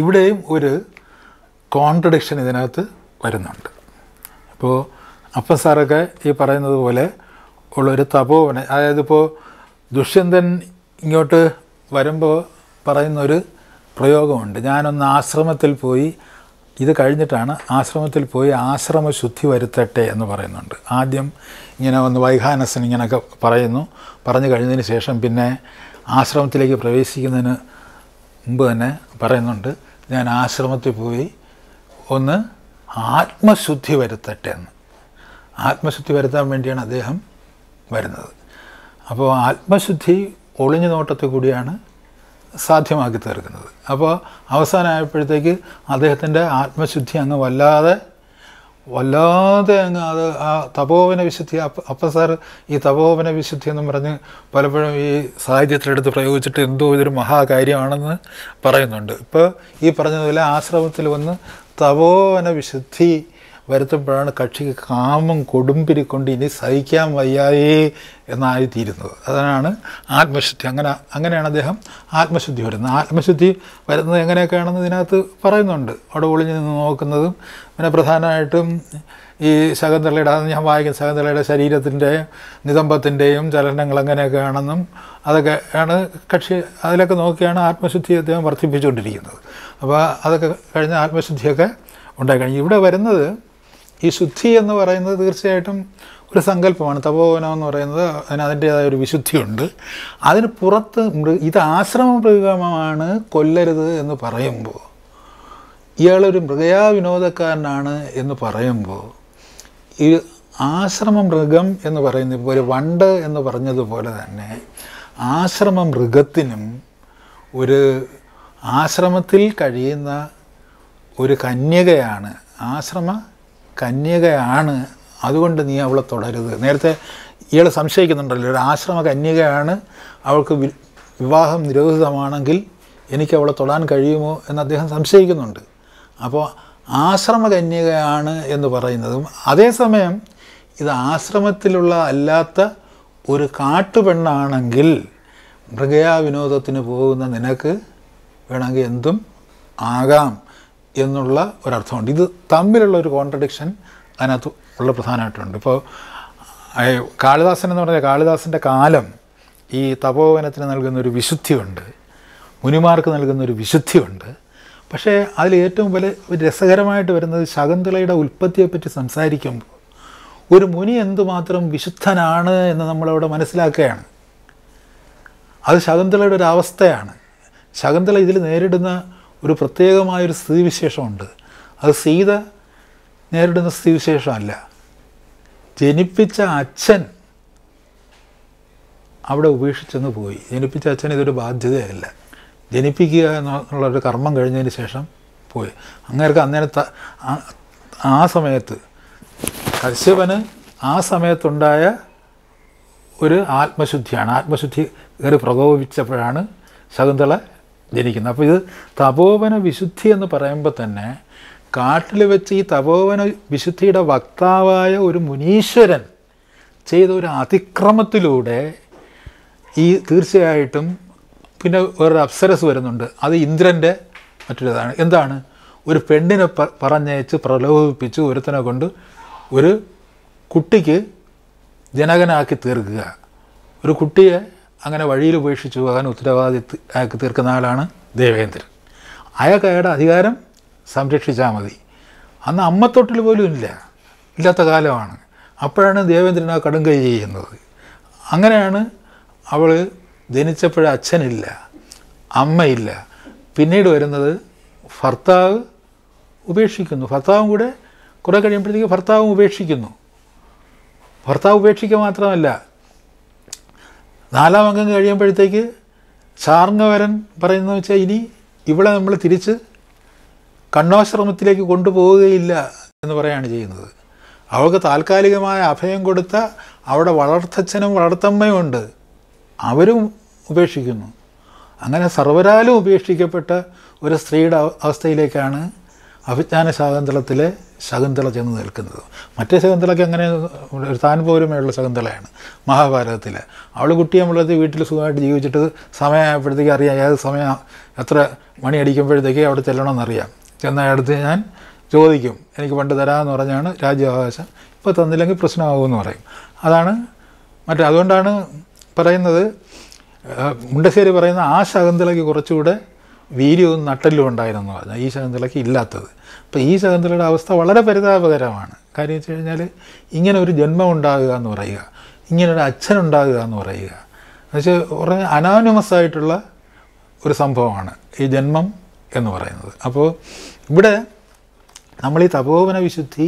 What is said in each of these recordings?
ഇവിടെയും ഒരു കോൺട്രഡിക്ഷൻ ഇതിനകത്ത് വരുന്നുണ്ട് അപ്പോൾ അപ്പം സാറൊക്കെ ഈ പറയുന്നത് പോലെ ഉള്ളൊരു തപോവനെ അതായത് ഇപ്പോൾ ദുഷ്യന്തൻ ഇങ്ങോട്ട് വരുമ്പോൾ പറയുന്നൊരു പ്രയോഗമുണ്ട് ഞാനൊന്ന് ആശ്രമത്തിൽ പോയി ഇത് കഴിഞ്ഞിട്ടാണ് ആശ്രമത്തിൽ പോയി ആശ്രമ ശുദ്ധി വരുത്തട്ടെ എന്ന് പറയുന്നുണ്ട് ആദ്യം ഇങ്ങനെ ഒന്ന് വൈഹാനസൻ ഇങ്ങനെയൊക്കെ പറയുന്നു പറഞ്ഞു കഴിഞ്ഞതിന് ശേഷം പിന്നെ ആശ്രമത്തിലേക്ക് പ്രവേശിക്കുന്നതിന് മുമ്പ് തന്നെ പറയുന്നുണ്ട് ഞാൻ ആശ്രമത്തിൽ പോയി ഒന്ന് ആത്മശുദ്ധി വരുത്തട്ടെ എന്ന് ആത്മശുദ്ധി വരുത്താൻ വേണ്ടിയാണ് അദ്ദേഹം വരുന്നത് അപ്പോൾ ആത്മശുദ്ധി ഒളിഞ്ഞു നോട്ടത്തിൽ കൂടിയാണ് സാധ്യമാക്കി തീർക്കുന്നത് അപ്പോൾ അവസാനമായപ്പോഴത്തേക്ക് അദ്ദേഹത്തിൻ്റെ ആത്മശുദ്ധി അങ്ങ് വല്ലാതെ വല്ലാതെ അങ്ങ് അത് ആ തപോവന വിശുദ്ധി അപ്പം സാർ ഈ തപോവന വിശുദ്ധി എന്ന് പറഞ്ഞ് പലപ്പോഴും ഈ സാഹിത്യത്തിലെടുത്ത് പ്രയോഗിച്ചിട്ട് എന്തോ ഇതൊരു മഹാകാര്യമാണെന്ന് പറയുന്നുണ്ട് ഇപ്പോൾ ഈ പറഞ്ഞതുപോലെ ആശ്രമത്തിൽ വന്ന് തപോവന വിശുദ്ധി വരുത്തുമ്പോഴാണ് കക്ഷിക്ക് കാമം കൊടുമ്പിരിക്കൊണ്ട് ഇനി സഹിക്കാൻ വയ്യായേ എന്നായിത്തീരുന്നത് അതിനാണ് ആത്മശുദ്ധി അങ്ങനെ അങ്ങനെയാണ് അദ്ദേഹം ആത്മശുദ്ധി വരുന്നത് ആത്മശുദ്ധി വരുന്നത് എങ്ങനെയൊക്കെയാണെന്ന് ഇതിനകത്ത് പറയുന്നുണ്ട് അവിടെ ഒളിഞ്ഞ് നിന്ന് നോക്കുന്നതും പിന്നെ പ്രധാനമായിട്ടും ഈ ശകുന്തളയുടെ അത് ഞാൻ വായിക്കുന്ന ശകുന്തളയുടെ ശരീരത്തിൻ്റെ നിതംബത്തിൻ്റെയും ചലനങ്ങൾ എങ്ങനെയൊക്കെയാണെന്നും അതൊക്കെയാണ് കക്ഷി അതിലൊക്കെ നോക്കിയാണ് ആത്മശുദ്ധി അദ്ദേഹം വർദ്ധിപ്പിച്ചുകൊണ്ടിരിക്കുന്നത് അപ്പോൾ അതൊക്കെ കഴിഞ്ഞ ആത്മശുദ്ധിയൊക്കെ ഉണ്ടായി ഇവിടെ വരുന്നത് ഈ ശുദ്ധി എന്ന് പറയുന്നത് തീർച്ചയായിട്ടും ഒരു സങ്കല്പമാണ് തപോവനം എന്ന് പറയുന്നത് അതിന് അതിൻ്റെതായ ഒരു വിശുദ്ധിയുണ്ട് അതിന് പുറത്ത് മൃഗ ഇത് ആശ്രമ മൃഗമാണ് കൊല്ലരുത് എന്ന് പറയുമ്പോൾ ഇയാളൊരു മൃഗയാ വിനോദക്കാരനാണ് എന്ന് പറയുമ്പോൾ ഈ ആശ്രമ മൃഗം എന്ന് പറയുന്ന ഇപ്പോൾ ഒരു വണ്ട് എന്ന് പറഞ്ഞതുപോലെ തന്നെ ആശ്രമ മൃഗത്തിനും ഒരു ആശ്രമത്തിൽ കഴിയുന്ന ഒരു കന്യകയാണ് ആശ്രമ കന്യകയാണ് അതുകൊണ്ട് നീ അവളെ തുടരുത് നേരത്തെ ഇയാൾ സംശയിക്കുന്നുണ്ടല്ലോ ഒരു ആശ്രമ കന്യകയാണ് അവൾക്ക് വിവാഹം നിരോധിതമാണെങ്കിൽ എനിക്ക് അവളെ തൊടാൻ കഴിയുമോ എന്ന് അദ്ദേഹം സംശയിക്കുന്നുണ്ട് അപ്പോൾ ആശ്രമ കന്യകയാണ് എന്ന് പറയുന്നതും അതേസമയം ഇത് ആശ്രമത്തിലുള്ള അല്ലാത്ത ഒരു കാട്ടുപെണ്ണാണെങ്കിൽ മൃഗയാ വിനോദത്തിന് പോകുന്ന നിനക്ക് വേണമെങ്കിൽ എന്തും ആകാം എന്നുള്ള ഒരർത്ഥമുണ്ട് ഇത് തമ്മിലുള്ള ഒരു കോൺട്രഡിക്ഷൻ അതിനകത്ത് ഉള്ള പ്രധാനമായിട്ടുണ്ട് ഇപ്പോൾ കാളിദാസൻ എന്ന് പറഞ്ഞാൽ കാളിദാസൻ്റെ കാലം ഈ തപോവനത്തിന് നൽകുന്ന ഒരു വിശുദ്ധിയുണ്ട് മുനിമാർക്ക് നൽകുന്ന ഒരു വിശുദ്ധിയുണ്ട് പക്ഷേ അതിൽ ഏറ്റവും വലിയ ഒരു രസകരമായിട്ട് വരുന്നത് ശകുന്തളയുടെ ഉൽപ്പത്തിയെപ്പറ്റി സംസാരിക്കുമ്പോൾ ഒരു മുനി എന്തുമാത്രം വിശുദ്ധനാണ് എന്ന് നമ്മളവിടെ മനസ്സിലാക്കുകയാണ് അത് ശകുന്തളയുടെ ഒരു അവസ്ഥയാണ് ശകുന്തള ഇതിൽ നേരിടുന്ന ഒരു പ്രത്യേകമായൊരു സ്ഥിതിവിശേഷമുണ്ട് അത് സീത നേരിടുന്ന സ്ഥിതിവിശേഷമല്ല ജനിപ്പിച്ച അച്ഛൻ അവിടെ ഉപേക്ഷിച്ചെന്ന് പോയി ജനിപ്പിച്ച അച്ഛൻ ഇതൊരു ബാധ്യതയല്ല ജനിപ്പിക്കുക എന്നുള്ളൊരു കർമ്മം കഴിഞ്ഞതിന് ശേഷം പോയി അങ്ങേർക്ക് അന്നേരം ആ സമയത്ത് കശ്യപന് ആ സമയത്തുണ്ടായ ഒരു ആത്മശുദ്ധിയാണ് ആത്മശുദ്ധി കയറി പ്രകോപിച്ചപ്പോഴാണ് ശകുന്തള ജനിക്കുന്നത് അപ്പോൾ ഇത് തപോവന വിശുദ്ധി എന്ന് പറയുമ്പോൾ തന്നെ കാട്ടിൽ വെച്ച് ഈ തപോവന വിശുദ്ധിയുടെ വക്താവായ ഒരു മുനീശ്വരൻ ചെയ്ത ഒരു അതിക്രമത്തിലൂടെ ഈ തീർച്ചയായിട്ടും പിന്നെ വേറൊരു അപ്സരസ് വരുന്നുണ്ട് അത് ഇന്ദ്രൻ്റെ മറ്റൊരിതാണ് എന്താണ് ഒരു പെണ്ണിനെ പറഞ്ഞയച്ച് പ്രലോഭിപ്പിച്ച് ഒരുത്തനെ കൊണ്ട് ഒരു കുട്ടിക്ക് ജനകനാക്കി തീർക്കുക ഒരു കുട്ടിയെ അങ്ങനെ വഴിയിൽ ഉപേക്ഷിച്ചു പോകാൻ ഉത്തരവാദി അയാൾക്ക് തീർക്കുന്ന ആളാണ് ദേവേന്ദ്രൻ അയാൾക്ക് അയാളുടെ അധികാരം സംരക്ഷിച്ചാൽ മതി അന്ന് അമ്മത്തൊട്ടിൽ പോലും ഇല്ല ഇല്ലാത്ത കാലമാണ് അപ്പോഴാണ് ദേവേന്ദ്രൻ ആ കൈ ചെയ്യുന്നത് അങ്ങനെയാണ് അവൾ ജനിച്ചപ്പോഴ അച്ഛനില്ല അമ്മയില്ല പിന്നീട് വരുന്നത് ഭർത്താവ് ഉപേക്ഷിക്കുന്നു ഭർത്താവും കൂടെ കുറേ കഴിയുമ്പോഴത്തേക്ക് ഭർത്താവും ഉപേക്ഷിക്കുന്നു ഭർത്താവ് ഉപേക്ഷിക്കുക മാത്രമല്ല നാലാം അംഗം കഴിയുമ്പോഴത്തേക്ക് ചാർങ്ങവരൻ പറയുന്നത് വെച്ചാൽ ഇനി ഇവിടെ നമ്മൾ തിരിച്ച് കണ്ണാശ്രമത്തിലേക്ക് കൊണ്ടുപോവുകയില്ല എന്ന് പറയുകയാണ് ചെയ്യുന്നത് അവൾക്ക് താൽക്കാലികമായ അഭയം കൊടുത്ത അവിടെ വളർത്തച്ഛനും വളർത്തമ്മയും ഉണ്ട് അവരും ഉപേക്ഷിക്കുന്നു അങ്ങനെ സർവരാലും ഉപേക്ഷിക്കപ്പെട്ട ഒരു സ്ത്രീയുടെ അവസ്ഥയിലേക്കാണ് അഭിജ്ഞാന സ്വാതന്ത്ര്യത്തിലെ ശകുന്തള ചെന്ന് നിൽക്കുന്നത് മറ്റേ ശകുന്തളയ്ക്ക് അങ്ങനെ ഒരു താൻ പോരുമയുള്ള ശകുന്തളയാണ് മഹാഭാരതത്തിൽ അവൾ കുട്ടിയെ നമ്മളത് വീട്ടിൽ സുഖമായിട്ട് ജീവിച്ചിട്ട് സമയമായപ്പോഴത്തേക്ക് അറിയാം ഏത് സമയം എത്ര മണിയടിക്കുമ്പോഴത്തേക്ക് അവിടെ ചെല്ലണമെന്നറിയാം ചെന്നയടുത്ത് ഞാൻ ചോദിക്കും എനിക്ക് പണ്ട് തരാമെന്ന് പറഞ്ഞാണ് രാജ്യാവകാശം ഇപ്പോൾ തന്നില്ലെങ്കിൽ പ്രശ്നമാകുമെന്ന് പറയും അതാണ് മറ്റേ അതുകൊണ്ടാണ് പറയുന്നത് മുണ്ടശ്ശേരി പറയുന്ന ആ ശകുന്തളയ്ക്ക് കുറച്ചുകൂടെ വീര്യവും നട്ടലും ഉണ്ടായിരുന്നു പറഞ്ഞാൽ ഈ ശകുന്തളയ്ക്ക് ഇല്ലാത്തത് അപ്പോൾ ഈ ശകുന്തളയുടെ അവസ്ഥ വളരെ പരിതാപകരമാണ് കാര്യം വെച്ച് കഴിഞ്ഞാൽ ഇങ്ങനെ ഒരു ജന്മം ഉണ്ടാകുക എന്ന് പറയുക ഇങ്ങനൊരു അച്ഛൻ ഉണ്ടാകുക എന്ന് പറയുക എന്നുവെച്ചാൽ കുറേ അനാനിമസ് ആയിട്ടുള്ള ഒരു സംഭവമാണ് ഈ ജന്മം എന്ന് പറയുന്നത് അപ്പോൾ ഇവിടെ നമ്മൾ ഈ തപോവന വിശുദ്ധി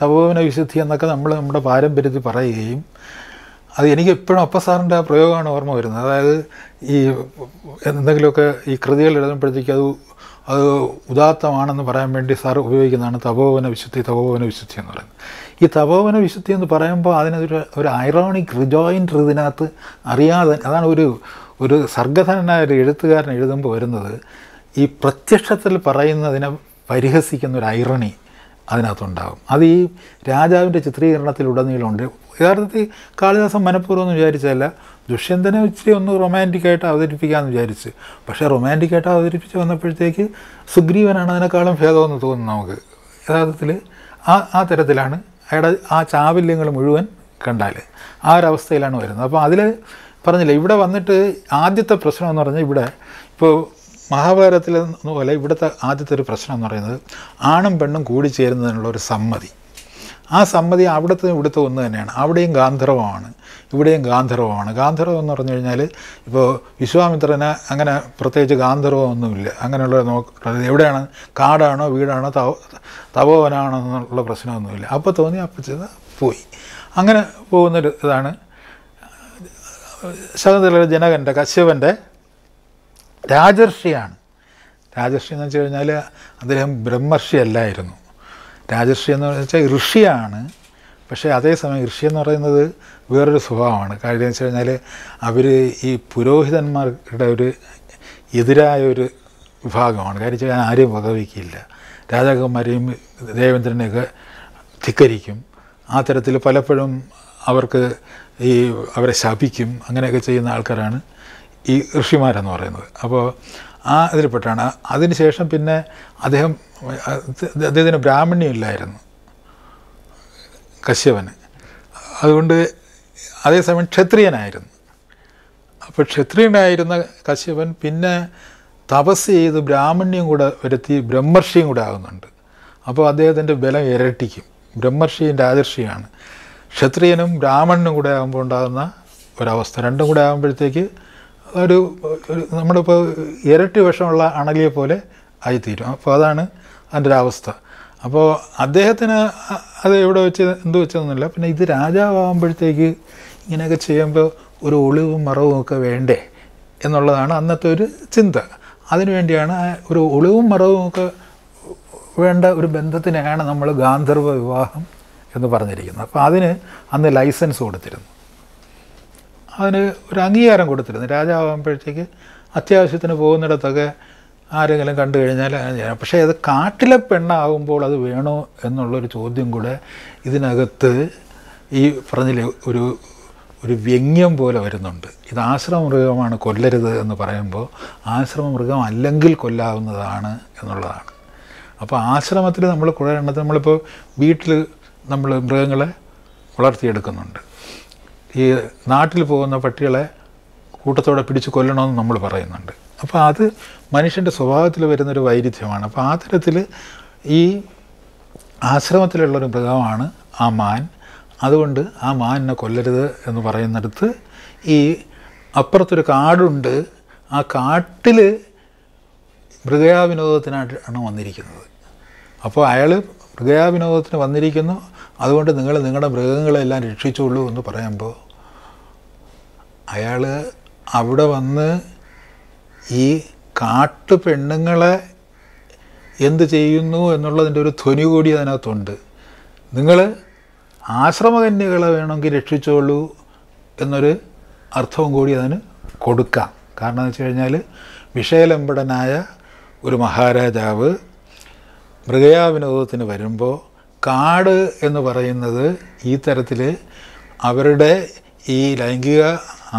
തപോവന വിശുദ്ധി എന്നൊക്കെ നമ്മൾ നമ്മുടെ പാരമ്പര്യത്തിൽ പറയുകയും അത് എനിക്ക് എപ്പോഴും അപ്പ സാറിൻ്റെ ആ പ്രയോഗമാണ് ഓർമ്മ വരുന്നത് അതായത് ഈ എന്തെങ്കിലുമൊക്കെ ഈ കൃതികൾ എഴുതുമ്പോഴത്തേക്ക് അത് അത് ഉദാത്തമാണെന്ന് പറയാൻ വേണ്ടി സാർ ഉപയോഗിക്കുന്നതാണ് തപോവന വിശുദ്ധി തപോവന വിശുദ്ധി എന്ന് പറയുന്നത് ഈ തപോവന വിശുദ്ധി എന്ന് പറയുമ്പോൾ അതിനൊരു ഒരു ഐറോണിക് റിജോയിൻ ഇതിനകത്ത് അറിയാതെ അതാണ് ഒരു ഒരു സർഗധനനായ ഒരു എഴുത്തുകാരൻ എഴുതുമ്പോൾ വരുന്നത് ഈ പ്രത്യക്ഷത്തിൽ പറയുന്നതിനെ പരിഹസിക്കുന്ന ഒരു ഐറണി അതിനകത്തുണ്ടാകും അത് ഈ രാജാവിൻ്റെ ചിത്രീകരണത്തിലുടനീളമുണ്ട് യഥാർത്ഥത്തിൽ കാളിദാസൻ മനഃപൂർവ്വം വിചാരിച്ചതല്ല ദുഷ്യന്തനെ ഇച്ചിരി ഒന്ന് റൊമാൻറ്റിക്കായിട്ട് അവതരിപ്പിക്കാമെന്ന് വിചാരിച്ച് പക്ഷേ റൊമാൻറ്റിക്കായിട്ട് അവതരിപ്പിച്ച് വന്നപ്പോഴത്തേക്ക് സുഗ്രീവനാണ് അതിനേക്കാളും ഭേദമെന്ന് തോന്നുന്നു നമുക്ക് യഥാർത്ഥത്തിൽ ആ ആ തരത്തിലാണ് അയാളുടെ ആ ചാവല്യങ്ങൾ മുഴുവൻ കണ്ടാൽ ആ ഒരവസ്ഥയിലാണ് വരുന്നത് അപ്പോൾ അതിൽ പറഞ്ഞില്ല ഇവിടെ വന്നിട്ട് ആദ്യത്തെ പ്രശ്നം എന്ന് പറഞ്ഞാൽ ഇവിടെ ഇപ്പോൾ മഹാഭാരതത്തിലെന്ന് പോലെ ഇവിടുത്തെ ആദ്യത്തെ ഒരു പ്രശ്നം എന്ന് പറയുന്നത് ആണും പെണ്ണും കൂടി ഒരു സമ്മതി ആ സമ്മതി അവിടുത്തെ ഇവിടുത്തെ ഒന്ന് തന്നെയാണ് അവിടെയും ഗാന്ധർവമാണ് ഇവിടെയും ഗാന്ധർവമാണ് ഗാന്ധർവം എന്ന് പറഞ്ഞു കഴിഞ്ഞാൽ ഇപ്പോൾ വിശ്വാമിത്രന് അങ്ങനെ പ്രത്യേകിച്ച് ഗാന്ധർവമൊന്നുമില്ല അങ്ങനെയുള്ള നോക്കുന്നത് എവിടെയാണ് കാടാണോ വീടാണോ തവ തപോവനാണോ എന്നുള്ള പ്രശ്നമൊന്നുമില്ല അപ്പോൾ തോന്നി അപ്പച്ചത് പോയി അങ്ങനെ പോകുന്നൊരു ഇതാണ് ശകുന്തല ജനകൻ്റെ കശ്യപൻ്റെ രാജർഷിയാണ് രാജർഷി എന്ന് വെച്ച് കഴിഞ്ഞാൽ അദ്ദേഹം ബ്രഹ്മർഷി അല്ലായിരുന്നു രാജർഷി എന്ന് വെച്ചാൽ ഋഷിയാണ് പക്ഷേ അതേസമയം ഋഷി എന്ന് പറയുന്നത് വേറൊരു സ്വഭാവമാണ് കാര്യം എന്ന് വെച്ച് കഴിഞ്ഞാൽ അവർ ഈ പുരോഹിതന്മാരുടെ ഒരു എതിരായ ഒരു വിഭാഗമാണ് കാര്യം വെച്ചാൽ ആരെയും വകവയ്ക്കില്ല രാജാക്കന്മാരെയും ദേവേന്ദ്രനെയൊക്കെ ധിക്കരിക്കും ആ തരത്തിൽ പലപ്പോഴും അവർക്ക് ഈ അവരെ ശപിക്കും അങ്ങനെയൊക്കെ ചെയ്യുന്ന ആൾക്കാരാണ് ഈ ഋഷിമാരെന്ന് പറയുന്നത് അപ്പോൾ ആ ഇതിൽപ്പെട്ടാണ് അതിനുശേഷം പിന്നെ അദ്ദേഹം അദ്ദേഹത്തിന് ബ്രാഹ്മണ്യം ഇല്ലായിരുന്നു കശ്യപന് അതുകൊണ്ട് അതേസമയം ക്ഷത്രിയനായിരുന്നു അപ്പോൾ ക്ഷത്രിയനായിരുന്ന കശ്യപൻ പിന്നെ തപസ് ചെയ്ത് ബ്രാഹ്മണ്യം കൂടെ വരുത്തി ബ്രഹ്മർഷിയും കൂടെ ആകുന്നുണ്ട് അപ്പോൾ അദ്ദേഹത്തിൻ്റെ ബലം ഇരട്ടിക്കും ബ്രഹ്മർഷിയുടെ ആദർശിയാണ് ക്ഷത്രിയനും ബ്രാഹ്മണനും കൂടെ ആകുമ്പോൾ ഉണ്ടാകുന്ന ഒരവസ്ഥ രണ്ടും കൂടെ ആകുമ്പോഴത്തേക്ക് ഒരു ഇപ്പോൾ ഇരട്ടി വിഷമുള്ള അണലിയെ പോലെ ആയിത്തീരും അപ്പോൾ അതാണ് അതിൻ്റെ ഒരവസ്ഥ അപ്പോൾ അദ്ദേഹത്തിന് അത് എവിടെ വെച്ച് എന്ത് വെച്ചതൊന്നുമില്ല പിന്നെ ഇത് രാജാവാകുമ്പോഴത്തേക്ക് ഇങ്ങനെയൊക്കെ ചെയ്യുമ്പോൾ ഒരു ഒളിവും മറവും ഒക്കെ വേണ്ടേ എന്നുള്ളതാണ് അന്നത്തെ ഒരു ചിന്ത അതിനുവേണ്ടിയാണ് ഒരു ഒളിവും മറവും ഒക്കെ വേണ്ട ഒരു ബന്ധത്തിനെയാണ് നമ്മൾ ഗാന്ധർവ വിവാഹം എന്ന് പറഞ്ഞിരിക്കുന്നത് അപ്പോൾ അതിന് അന്ന് ലൈസൻസ് കൊടുത്തിരുന്നു അതിന് ഒരു അംഗീകാരം കൊടുത്തിരുന്നു രാജാവുമ്പോഴത്തേക്ക് അത്യാവശ്യത്തിന് പോകുന്നിടത്തൊക്കെ ആരെങ്കിലും കണ്ടു കഴിഞ്ഞാൽ പക്ഷേ അത് കാട്ടിലെ പെണ്ണാകുമ്പോൾ അത് വേണോ എന്നുള്ളൊരു ചോദ്യം കൂടെ ഇതിനകത്ത് ഈ പറഞ്ഞില്ലേ ഒരു ഒരു വ്യംഗ്യം പോലെ വരുന്നുണ്ട് ഇത് ആശ്രമ മൃഗമാണ് കൊല്ലരുത് എന്ന് പറയുമ്പോൾ ആശ്രമ മൃഗം അല്ലെങ്കിൽ കൊല്ലാവുന്നതാണ് എന്നുള്ളതാണ് അപ്പോൾ ആശ്രമത്തിൽ നമ്മൾ കുഴ എണ്ണത്തിൽ നമ്മളിപ്പോൾ വീട്ടിൽ നമ്മൾ മൃഗങ്ങളെ വളർത്തിയെടുക്കുന്നുണ്ട് ഈ നാട്ടിൽ പോകുന്ന പട്ടികളെ കൂട്ടത്തോടെ പിടിച്ച് കൊല്ലണമെന്ന് നമ്മൾ പറയുന്നുണ്ട് അപ്പോൾ അത് മനുഷ്യൻ്റെ സ്വഭാവത്തിൽ വരുന്നൊരു വൈരുദ്ധ്യമാണ് അപ്പോൾ ആ തരത്തിൽ ഈ ആശ്രമത്തിലുള്ളൊരു മൃഗമാണ് ആ മാൻ അതുകൊണ്ട് ആ മാനിനെ കൊല്ലരുത് എന്ന് പറയുന്നിടത്ത് ഈ അപ്പുറത്തൊരു കാടുണ്ട് ആ കാട്ടിൽ വിനോദത്തിനായിട്ടാണ് വന്നിരിക്കുന്നത് അപ്പോൾ അയാൾ മൃഗയാവിനോദത്തിന് വന്നിരിക്കുന്നു അതുകൊണ്ട് നിങ്ങൾ നിങ്ങളുടെ മൃഗങ്ങളെല്ലാം രക്ഷിച്ചോളൂ എന്ന് പറയുമ്പോൾ അയാൾ അവിടെ വന്ന് ഈ കാട്ടു പെണ്ണുങ്ങളെ എന്ത് ചെയ്യുന്നു എന്നുള്ളതിൻ്റെ ഒരു ധ്വനി കൂടി അതിനകത്തുണ്ട് നിങ്ങൾ ആശ്രമകന്യകളെ വേണമെങ്കിൽ രക്ഷിച്ചോളൂ എന്നൊരു അർത്ഥവും കൂടി അതിന് കൊടുക്കാം കാരണം എന്ന് വെച്ച് കഴിഞ്ഞാൽ വിഷയലമ്പടനായ ഒരു മഹാരാജാവ് മൃഗയാ വിനോദത്തിന് വരുമ്പോൾ കാട് എന്ന് പറയുന്നത് ഈ തരത്തിൽ അവരുടെ ഈ ലൈംഗിക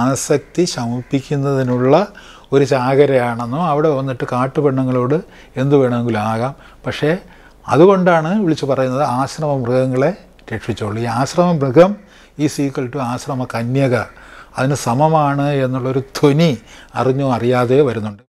ആസക്തി ശമിപ്പിക്കുന്നതിനുള്ള ഒരു ചാകരയാണെന്നോ അവിടെ വന്നിട്ട് കാട്ടുപെണ്ണുങ്ങളോട് എന്തു വേണമെങ്കിലും ആകാം പക്ഷേ അതുകൊണ്ടാണ് വിളിച്ചു പറയുന്നത് ആശ്രമ മൃഗങ്ങളെ രക്ഷിച്ചോളൂ ഈ ആശ്രമ മൃഗം ഈസ് ഈക്വൽ ടു ആശ്രമ കന്യക അതിന് സമമാണ് എന്നുള്ളൊരു ധ്വനി അറിഞ്ഞോ അറിയാതെയോ വരുന്നുണ്ട്